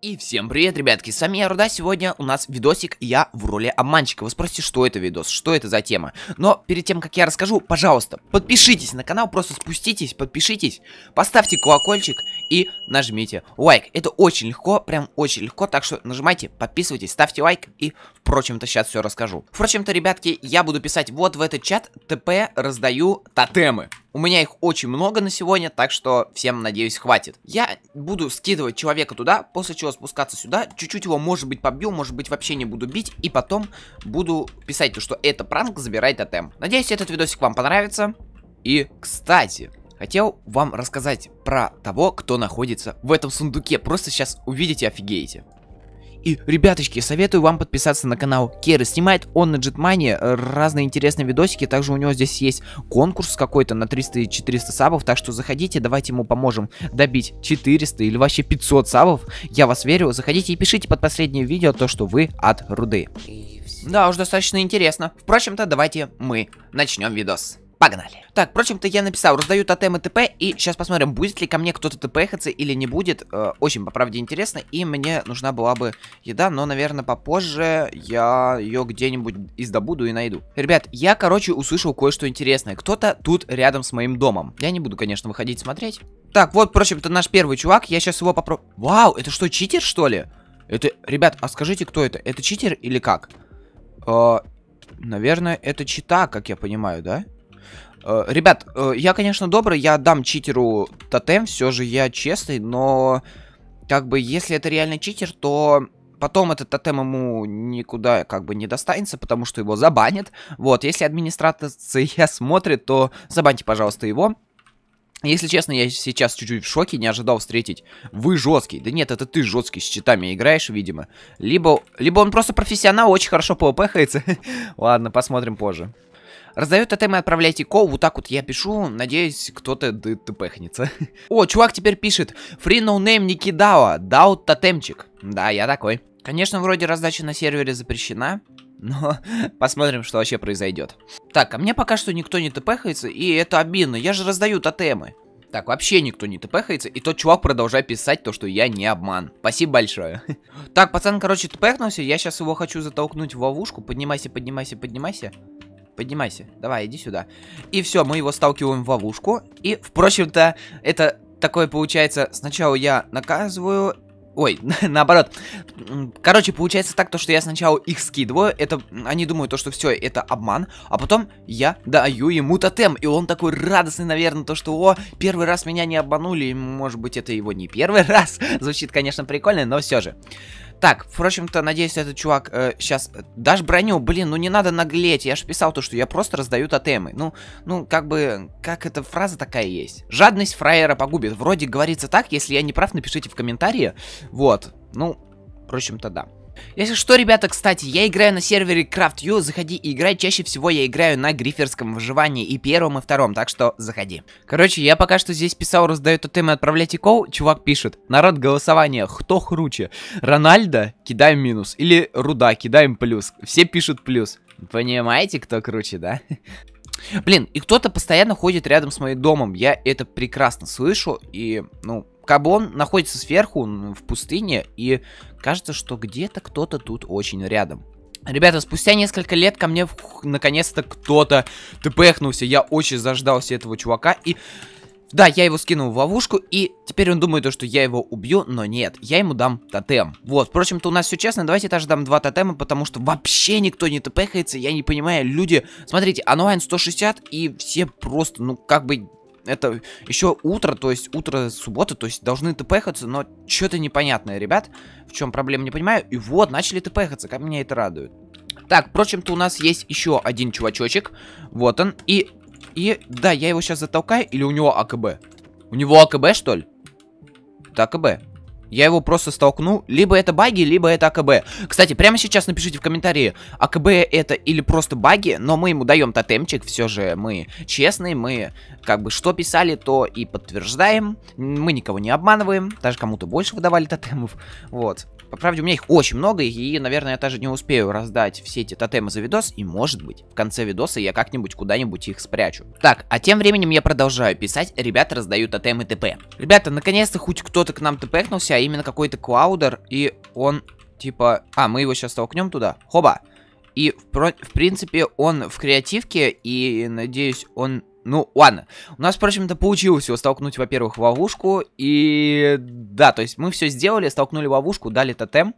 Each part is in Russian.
И всем привет, ребятки, с вами я Руда, сегодня у нас видосик «Я в роли обманщика». Вы спросите, что это видос, что это за тема? Но перед тем, как я расскажу, пожалуйста, подпишитесь на канал, просто спуститесь, подпишитесь, поставьте колокольчик и нажмите лайк. Это очень легко, прям очень легко, так что нажимайте, подписывайтесь, ставьте лайк и, впрочем-то, сейчас все расскажу. Впрочем-то, ребятки, я буду писать вот в этот чат «ТП раздаю тотемы». У меня их очень много на сегодня, так что всем, надеюсь, хватит. Я буду скидывать человека туда, после чего спускаться сюда. Чуть-чуть его, может быть, побью, может быть, вообще не буду бить. И потом буду писать то, что это пранк забирает тотем. Надеюсь, этот видосик вам понравится. И, кстати, хотел вам рассказать про того, кто находится в этом сундуке. Просто сейчас увидите, офигеете. И, ребяточки, советую вам подписаться на канал Керы. Снимает он на Джетмане э, разные интересные видосики. Также у него здесь есть конкурс какой-то на 300-400 сабов. Так что заходите, давайте ему поможем добить 400 или вообще 500 сабов. Я вас верю. Заходите и пишите под последнее видео то, что вы от руды. Да, уж достаточно интересно. Впрочем-то, давайте мы начнем видос. Погнали. Так, впрочем-то я написал, раздаю тотемы ТП, и сейчас посмотрим, будет ли ко мне кто-то ТПхаться или не будет. Э, очень, по правде, интересно, и мне нужна была бы еда, но, наверное, попозже я ее где-нибудь издобуду и найду. Ребят, я, короче, услышал кое-что интересное. Кто-то тут рядом с моим домом. Я не буду, конечно, выходить смотреть. Так, вот, впрочем-то, наш первый чувак, я сейчас его попробую... Вау, это что, читер, что ли? Это, ребят, а скажите, кто это? Это читер или как? Э, наверное, это чита, как я понимаю, да? Да. Э, ребят, э, я, конечно, добрый, я дам читеру тотем, все же я честный, но как бы если это реально читер, то потом этот тотем ему никуда как бы не достанется, потому что его забанят. Вот, если администрация смотрит, то забаньте, пожалуйста, его. Если честно, я сейчас чуть-чуть в шоке, не ожидал встретить. Вы жесткий. Да нет, это ты жесткий с читами играешь, видимо. Либо, либо он просто профессионал, очень хорошо пвпхается. Ладно, посмотрим позже. Раздаю тотемы, отправляйте кол Вот так вот я пишу. Надеюсь, кто-то дтпхнется. О, чувак теперь пишет. Free no name Никидао. Дау тотемчик. Да, я такой. Конечно, вроде раздача на сервере запрещена. Но посмотрим, что вообще произойдет. Так, а мне пока что никто не тпхается, и это обидно. Я же раздаю тотемы. Так, вообще никто не тпхается, и тот чувак продолжает писать то, что я не обман. Спасибо большое. Так, пацан, короче, тпхнулся, я сейчас его хочу затолкнуть в ловушку. Поднимайся, поднимайся, поднимайся поднимайся, давай, иди сюда. И все, мы его сталкиваем в ловушку. И, впрочем-то, это такое получается, сначала я наказываю, Ой, наоборот. Короче, получается так, то, что я сначала их скидываю, это они думают, то, что все, это обман, а потом я даю ему тотем, и он такой радостный, наверное, то, что, о, первый раз меня не обманули, может быть, это его не первый раз, звучит, конечно, прикольно, но все же. Так, впрочем-то, надеюсь, этот чувак э, сейчас... Э, дашь броню, блин, ну не надо наглеть. Я же писал то, что я просто раздаю тотемы. Ну, ну, как бы, как эта фраза такая есть? Жадность фраера погубит. Вроде говорится так, если я не прав, напишите в комментарии. Вот, ну, впрочем-то, да. Если что, ребята, кстати, я играю на сервере CraftU, заходи и играй. Чаще всего я играю на гриферском выживании и первом, и втором, так что заходи. Короче, я пока что здесь писал, раздаю тотемы, отправляйте кол. Чувак пишет, народ, голосование, кто хруче? Рональдо, кидаем минус, или Руда, кидаем плюс. Все пишут плюс. Понимаете, кто круче, да? Блин, и кто-то постоянно ходит рядом с моим домом. Я это прекрасно слышу, и, ну, Каблон находится сверху, в пустыне, и кажется, что где-то кто-то тут очень рядом. Ребята, спустя несколько лет ко мне наконец-то кто-то тпхнулся. Я очень заждался этого чувака и... Да, я его скинул в ловушку, и теперь он думает, что я его убью, но нет, я ему дам тотем. Вот, впрочем-то у нас все честно, давайте даже дам два тотема, потому что вообще никто не тпхается, я не понимаю, люди... Смотрите, онлайн 160, и все просто, ну, как бы это еще утро, то есть утро субботы, то есть должны тпхаться, но что-то непонятное, ребят. В чем проблема, не понимаю. И вот, начали тпхаться, как меня это радует. Так, впрочем-то у нас есть еще один чувачочек. Вот он. И, и, да, я его сейчас затолкаю. Или у него АКБ? У него АКБ, что ли? Это АКБ. Я его просто столкну. Либо это баги, либо это АКБ. Кстати, прямо сейчас напишите в комментарии, АКБ это или просто баги, но мы ему даем тотемчик, все же мы честные, мы как бы что писали, то и подтверждаем. Мы никого не обманываем, даже кому-то больше выдавали тотемов. Вот. По правде, у меня их очень много, и, наверное, я даже не успею раздать все эти тотемы за видос, и, может быть, в конце видоса я как-нибудь куда-нибудь их спрячу. Так, а тем временем я продолжаю писать, ребята раздают тотемы ТП. Ребята, наконец-то хоть кто-то к нам тпкнулся а именно какой-то Клаудер, и он, типа... А, мы его сейчас толкнем туда? Хоба! И, в, в принципе, он в креативке, и, надеюсь, он ну, ладно. У нас, впрочем, это получилось его столкнуть, во-первых, в ловушку. И да, то есть мы все сделали, столкнули ловушку, дали тотем.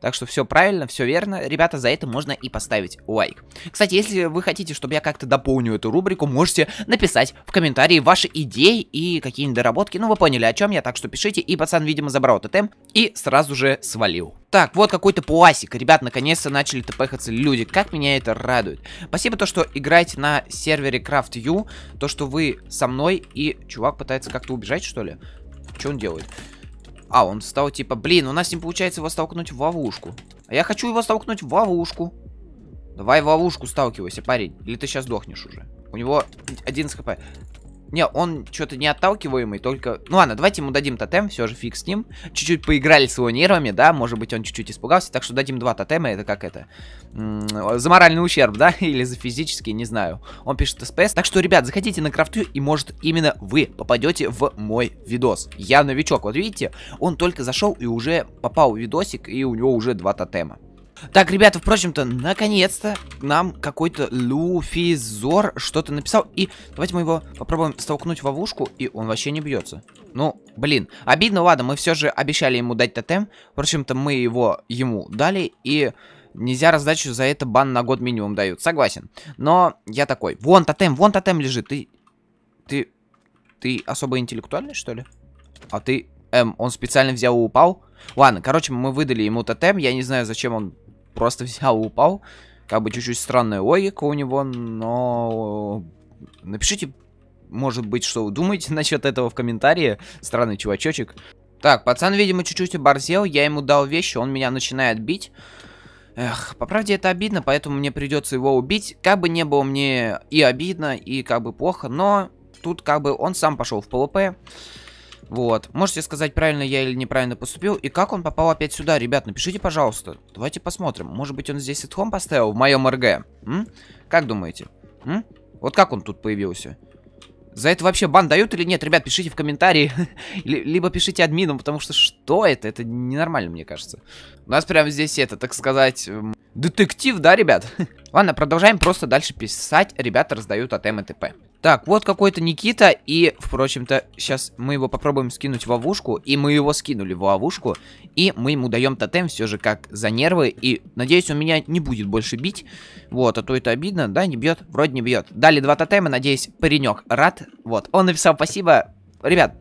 Так что все правильно, все верно. Ребята, за это можно и поставить лайк. Кстати, если вы хотите, чтобы я как-то дополню эту рубрику, можете написать в комментарии ваши идеи и какие-нибудь доработки. Ну, вы поняли, о чем я, так что пишите. И пацан, видимо, забрал тотем и сразу же свалил. Так, вот какой-то пуасик, Ребят, наконец-то начали тпхаться люди. Как меня это радует. Спасибо то, что играете на сервере CraftU. То, что вы со мной и чувак пытается как-то убежать, что ли? Что он делает? А, он стал типа, блин, у нас не получается его столкнуть в ловушку. А я хочу его столкнуть в ловушку. Давай в ловушку сталкивайся, парень. Или ты сейчас дохнешь уже. У него 11 хп. Не, он что-то не отталкиваемый, только... Ну ладно, давайте ему дадим тотем, все же фиг с ним. Чуть-чуть поиграли с его нервами, да, может быть он чуть-чуть испугался, так что дадим два тотема, это как это? за моральный ущерб, да, или за физический, не знаю. Он пишет СПС. Так что, ребят, заходите на крафтю и может именно вы попадете в мой видос. Я новичок, вот видите, он только зашел и уже попал в видосик, и у него уже два тотема. Так, ребята, впрочем-то, наконец-то нам какой-то Люфизор что-то написал. И давайте мы его попробуем столкнуть в ловушку, и он вообще не бьется. Ну, блин, обидно, ладно, мы все же обещали ему дать тотем. Впрочем-то, мы его ему дали, и... Нельзя раздачу за это бан на год минимум дают. Согласен. Но я такой. Вон тотем, вон тотем лежит. Ты... Ты... Ты особо интеллектуальный, что ли? А ты... Эм, он специально взял и упал? Ладно, короче, мы выдали ему тотем. Я не знаю, зачем он просто взял и упал. Как бы чуть-чуть странная логика у него, но... Напишите, может быть, что вы думаете насчет этого в комментарии. Странный чувачочек. Так, пацан, видимо, чуть-чуть оборзел. Я ему дал вещи, он меня начинает бить. Эх, по правде это обидно, поэтому мне придется его убить. Как бы не было мне и обидно, и как бы плохо, но тут как бы он сам пошел в ПВП. Вот. Можете сказать, правильно я или неправильно поступил. И как он попал опять сюда, ребят? Напишите, пожалуйста. Давайте посмотрим. Может быть, он здесь ситхом поставил в моем РГ? М? Как думаете? М? Вот как он тут появился? За это вообще бан дают или нет? Ребят, пишите в комментарии. Либо пишите админам, потому что что это? Это ненормально, мне кажется. У нас прямо здесь это, так сказать... Эм, детектив, да, ребят? Ладно, продолжаем просто дальше писать. Ребята раздают от МТП. Эм так, вот какой-то Никита, и, впрочем-то, сейчас мы его попробуем скинуть в ловушку, и мы его скинули в ловушку, и мы ему даем тотем все же как за нервы, и, надеюсь, у меня не будет больше бить, вот, а то это обидно, да, не бьет, вроде не бьет. Дали два тотема, надеюсь, паренек рад, вот, он написал спасибо, ребят,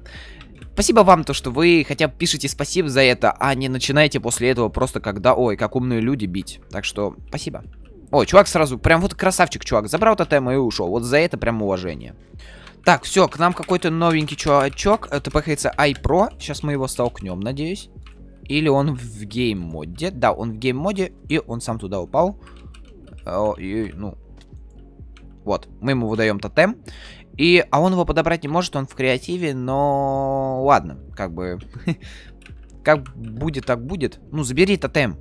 Спасибо вам то, что вы хотя бы пишете спасибо за это, а не начинаете после этого просто когда, ой, как умные люди бить. Так что спасибо. О, чувак сразу, прям вот красавчик, чувак. Забрал тотем и ушел. Вот за это прям уважение. Так, все, к нам какой-то новенький чувачок. Э, это, похается, iPro. Сейчас мы его столкнем, надеюсь. Или он в гейм-моде. Да, он в гейм-моде, и он сам туда упал. О, э, и, ну, вот, мы ему выдаем тотем. И, а он его подобрать не может, он в креативе, но ладно, как бы... Как будет, так будет. Ну, забери тотем.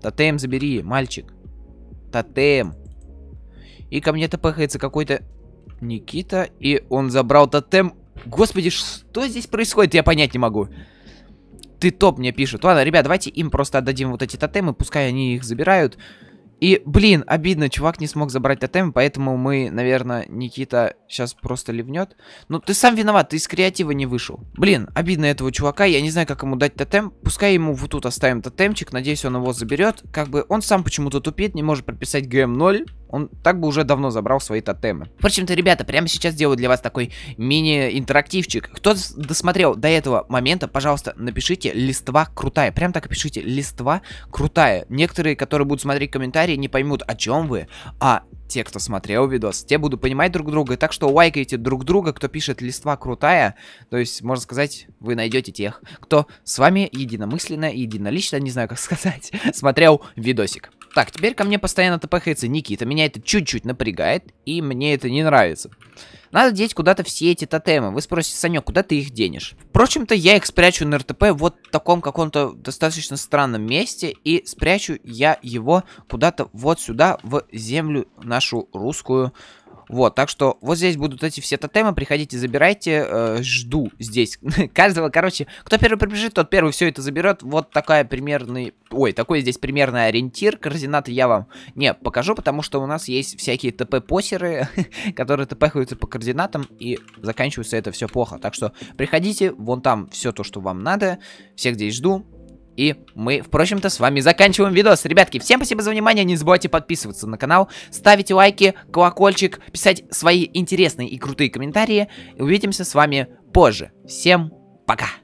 Тотем забери, мальчик тотем. И ко мне тпхается какой-то Никита, и он забрал тотем. Господи, что здесь происходит? Я понять не могу. Ты топ мне пишет. Ладно, ребят, давайте им просто отдадим вот эти тотемы, пускай они их забирают. И, блин, обидно, чувак не смог забрать тотем, поэтому мы, наверное, Никита сейчас просто ливнет. Ну, ты сам виноват, ты из креатива не вышел. Блин, обидно этого чувака, я не знаю, как ему дать тотем. Пускай ему вот тут оставим тотемчик, надеюсь, он его заберет. Как бы он сам почему-то тупит, не может прописать ГМ0. Он так бы уже давно забрал свои тотемы. Впрочем-то, ребята, прямо сейчас делаю для вас такой мини-интерактивчик. Кто досмотрел до этого момента, пожалуйста, напишите «Листва крутая». Прям так и пишите «Листва крутая». Некоторые, которые будут смотреть комментарии, не поймут, о чем вы, а те, кто смотрел видос, те будут понимать друг друга, так что лайкайте друг друга, кто пишет «Листва крутая», то есть, можно сказать, вы найдете тех, кто с вами единомысленно, единолично, не знаю, как сказать, смотрел видосик. Так, теперь ко мне постоянно тпхается Никита, меня это чуть-чуть напрягает, и мне это не нравится. Надо деть куда-то все эти тотемы. Вы спросите, Санек, куда ты их денешь? Впрочем-то, я их спрячу на РТП вот в таком каком-то достаточно странном месте. И спрячу я его куда-то вот сюда, в землю нашего нашу русскую. Вот, так что вот здесь будут эти все тотемы, приходите, забирайте, э, жду здесь каждого, короче, кто первый прибежит, тот первый все это заберет, вот такая примерный, ой, такой здесь примерный ориентир, координаты я вам не покажу, потому что у нас есть всякие ТП-посеры, которые тпхаются по координатам, и заканчивается это все плохо, так что приходите, вон там все то, что вам надо, всех здесь жду, и мы, впрочем-то, с вами заканчиваем видос. Ребятки, всем спасибо за внимание. Не забывайте подписываться на канал, ставить лайки, колокольчик, писать свои интересные и крутые комментарии. Увидимся с вами позже. Всем пока!